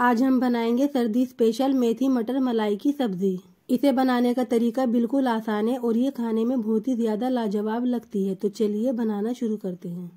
आज हम बनाएंगे सर्दी स्पेशल मेथी मटर मलाई की सब्जी इसे बनाने का तरीका बिल्कुल आसान है और ये खाने में बहुत ही ज़्यादा लाजवाब लगती है तो चलिए बनाना शुरू करते हैं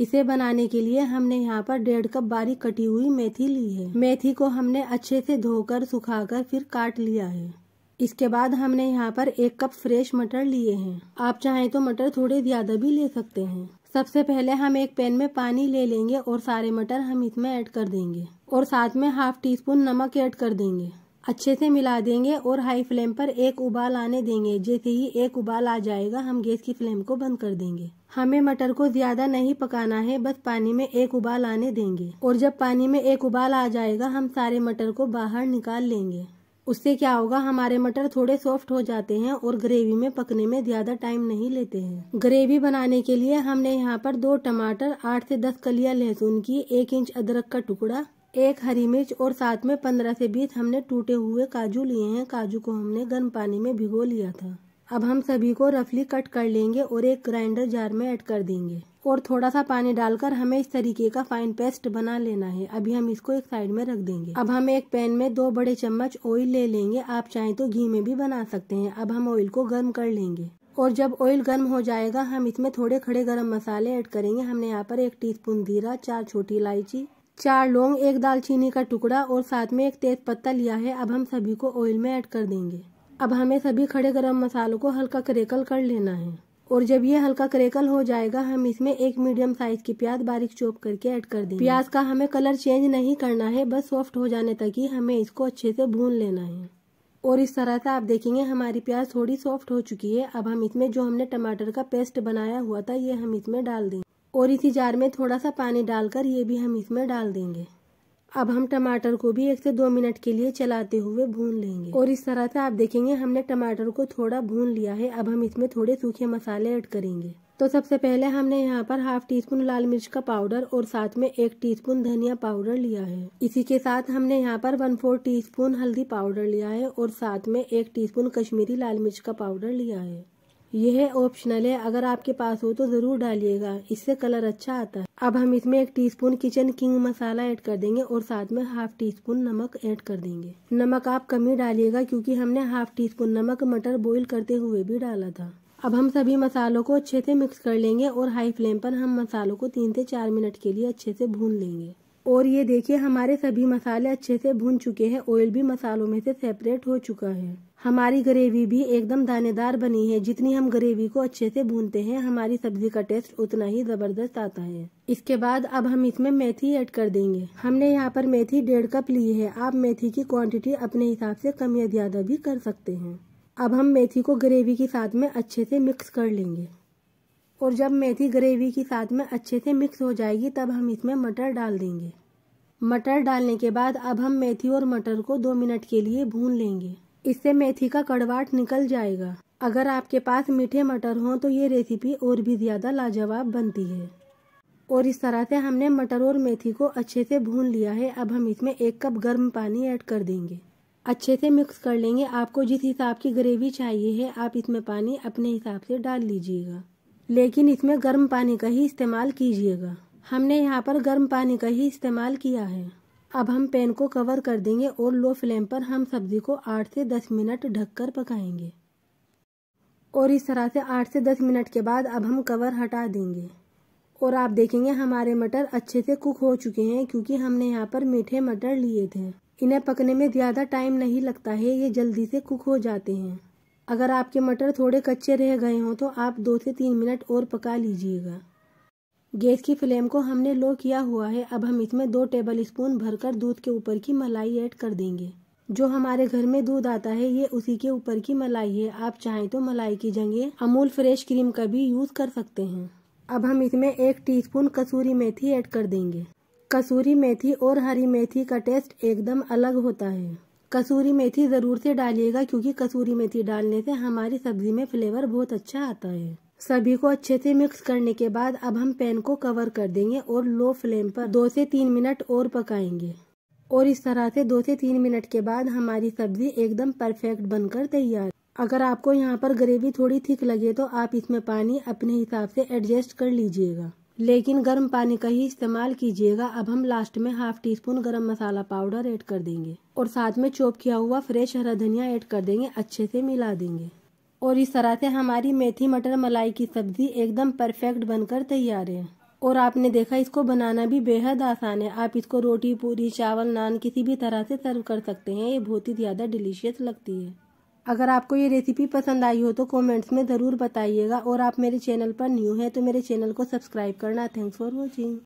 इसे बनाने के लिए हमने यहाँ पर डेढ़ कप बारीक कटी हुई मेथी ली है मेथी को हमने अच्छे से धोकर सुखाकर फिर काट लिया है इसके बाद हमने यहाँ पर एक कप फ्रेश मटर लिए हैं आप चाहें तो मटर थोड़े ज़्यादा भी ले सकते हैं सबसे पहले हम एक पैन में पानी ले लेंगे और सारे मटर हम इसमें ऐड कर देंगे और साथ में हाफ टी स्पून नमक ऐड कर देंगे अच्छे से मिला देंगे और हाई फ्लेम पर एक उबाल आने देंगे जैसे ही एक उबाल आ जाएगा हम गैस की फ्लेम को बंद कर देंगे हमें मटर को ज्यादा नहीं पकाना है बस पानी में एक उबाल आने देंगे और जब पानी में एक उबाल आ जाएगा हम सारे मटर को बाहर निकाल लेंगे उससे क्या होगा हमारे मटर थोड़े सॉफ्ट हो जाते हैं और ग्रेवी में पकने में ज़्यादा टाइम नहीं लेते हैं ग्रेवी बनाने के लिए हमने यहाँ पर दो टमाटर आठ से दस कलिया लहसुन की एक इंच अदरक का टुकड़ा एक हरी मिर्च और साथ में पंद्रह से बीस हमने टूटे हुए काजू लिए हैं काजू को हमने गर्म पानी में भिगो लिया था अब हम सभी को रफली कट कर लेंगे और एक ग्राइंडर जार में ऐड कर देंगे और थोड़ा सा पानी डालकर हमें इस तरीके का फाइन पेस्ट बना लेना है अभी हम इसको एक साइड में रख देंगे अब हम एक पैन में दो बड़े चम्मच ऑयल ले लेंगे आप चाहें तो घी में भी बना सकते हैं अब हम ऑयल को गर्म कर लेंगे और जब ऑयल गर्म हो जाएगा हम इसमें थोड़े खड़े गर्म मसाले ऐड करेंगे हमने यहाँ पर एक टी जीरा चार छोटी इलायची चार लौंग एक दालचीनी का टुकड़ा और साथ में एक तेज पत्ता लिया है अब हम सभी को ऑयल में एड कर देंगे अब हमें सभी खड़े गर्म मसालों को हल्का क्रेकल कर लेना है और जब ये हल्का क्रेकल हो जाएगा हम इसमें एक मीडियम साइज की प्याज बारीक चोप करके ऐड कर देंगे प्याज का हमें कलर चेंज नहीं करना है बस सॉफ्ट हो जाने तक ही हमें इसको अच्छे से भून लेना है और इस तरह से आप देखेंगे हमारी प्याज थोड़ी सॉफ्ट हो चुकी है अब हम इसमें जो हमने टमाटर का पेस्ट बनाया हुआ था ये हम इसमें डाल देंगे और इसी जार में थोड़ा सा पानी डालकर ये भी हम इसमें डाल देंगे अब हम टमाटर को भी एक से दो मिनट के लिए चलाते हुए भून लेंगे और इस तरह से आप देखेंगे हमने टमाटर को थोड़ा भून लिया है अब हम इसमें थोड़े सूखे मसाले ऐड करेंगे तो सबसे पहले हमने यहाँ पर हाफ टी स्पून लाल मिर्च का पाउडर और साथ में एक टीस्पून धनिया पाउडर लिया है इसी के साथ हमने यहाँ पर वन फोर टी हल्दी पाउडर लिया है और साथ में एक टीस्पून कश्मीरी लाल मिर्च का पाउडर लिया है यह ऑप्शनल है अगर आपके पास हो तो ज़रूर डालिएगा इससे कलर अच्छा आता है अब हम इसमें एक teaspoon Kitchen King masala add कर देंगे और साथ में हाफ टी स्पून नमक ऐड कर देंगे नमक आप कम ही डालिएगा क्योंकि हमने हाफ टी स्पून नमक मटर बॉईल करते हुए भी डाला था अब हम सभी मसालों को अच्छे से मिक्स कर लेंगे और हाई फ्लेम पर हम मसालों को तीन से चार मिनट के लिए अच्छे से भून लेंगे और ये देखिए हमारे सभी मसाले अच्छे से भून चुके हैं ऑयल भी मसालों में से सेपरेट हो चुका है हमारी ग्रेवी भी एकदम दानेदार बनी है जितनी हम ग्रेवी को अच्छे से भूनते हैं हमारी सब्जी का टेस्ट उतना ही ज़बरदस्त आता है इसके बाद अब हम इसमें मेथी ऐड कर देंगे हमने यहाँ पर मेथी डेढ़ कप ली है आप मेथी की क्वांटिटी अपने हिसाब से कम या ज़्यादा भी कर सकते हैं अब हम मेथी को ग्रेवी के साथ में अच्छे से मिक्स कर लेंगे और जब मेथी ग्रेवी के साथ में अच्छे से मिक्स हो जाएगी तब हम इसमें मटर डाल देंगे मटर डालने के बाद अब हम मेथी और मटर को दो मिनट के लिए भून लेंगे इससे मेथी का कड़वाट निकल जाएगा अगर आपके पास मीठे मटर हों तो ये रेसिपी और भी ज़्यादा लाजवाब बनती है और इस तरह से हमने मटर और मेथी को अच्छे से भून लिया है अब हम इसमें एक कप गर्म पानी ऐड कर देंगे अच्छे से मिक्स कर लेंगे आपको जिस हिसाब की ग्रेवी चाहिए है आप इसमें पानी अपने हिसाब से डाल लीजिएगा लेकिन इसमें गर्म पानी का ही इस्तेमाल कीजिएगा हमने यहाँ पर गर्म पानी का ही इस्तेमाल किया है अब हम पैन को कवर कर देंगे और लो फ्लेम पर हम सब्ज़ी को आठ से दस मिनट ढककर पकाएंगे और इस तरह से आठ से दस मिनट के बाद अब हम कवर हटा देंगे और आप देखेंगे हमारे मटर अच्छे से कुक हो चुके हैं क्योंकि हमने यहाँ पर मीठे मटर लिए थे इन्हें पकने में ज़्यादा टाइम नहीं लगता है ये जल्दी से कुक हो जाते हैं अगर आपके मटर थोड़े कच्चे रह गए हों तो आप दो से तीन मिनट और पका लीजिएगा गैस की फ्लेम को हमने लो किया हुआ है अब हम इसमें दो टेबल स्पून भरकर दूध के ऊपर की मलाई ऐड कर देंगे जो हमारे घर में दूध आता है ये उसी के ऊपर की मलाई है आप चाहें तो मलाई की जगह अमूल फ्रेश क्रीम का भी यूज कर सकते हैं अब हम इसमें एक टीस्पून कसूरी मेथी ऐड कर देंगे कसूरी मेथी और हरी मेथी का टेस्ट एकदम अलग होता है कसूरी मेथी ज़रूर से डालिएगा क्योंकि कसूरी मेथी डालने से हमारी सब्जी में फ्लेवर बहुत अच्छा आता है सभी को अच्छे से मिक्स करने के बाद अब हम पैन को कवर कर देंगे और लो फ्लेम पर दो से तीन मिनट और पकाएंगे और इस तरह से दो से तीन मिनट के बाद हमारी सब्जी एकदम परफेक्ट बनकर तैयार अगर आपको यहाँ पर ग्रेवी थोड़ी थिक लगे तो आप इसमें पानी अपने हिसाब से एडजस्ट कर लीजिएगा लेकिन गर्म पानी का ही इस्तेमाल कीजिएगा अब हम लास्ट में हाफ टी स्पून गर्म मसाला पाउडर ऐड कर देंगे और साथ में चोप किया हुआ फ्रेश हरा धनिया ऐड कर देंगे अच्छे से मिला देंगे और इस तरह से हमारी मेथी मटर मलाई की सब्ज़ी एकदम परफेक्ट बनकर तैयार है और आपने देखा इसको बनाना भी बेहद आसान है आप इसको रोटी पूरी चावल नान किसी भी तरह से सर्व कर सकते हैं ये बहुत ही ज़्यादा डिलीशियस लगती है अगर आपको ये रेसिपी पसंद आई हो तो कमेंट्स में ज़रूर बताइएगा और आप मेरे चैनल पर न्यू हैं तो मेरे चैनल को सब्सक्राइब करना थैंक्स फॉर वॉचिंग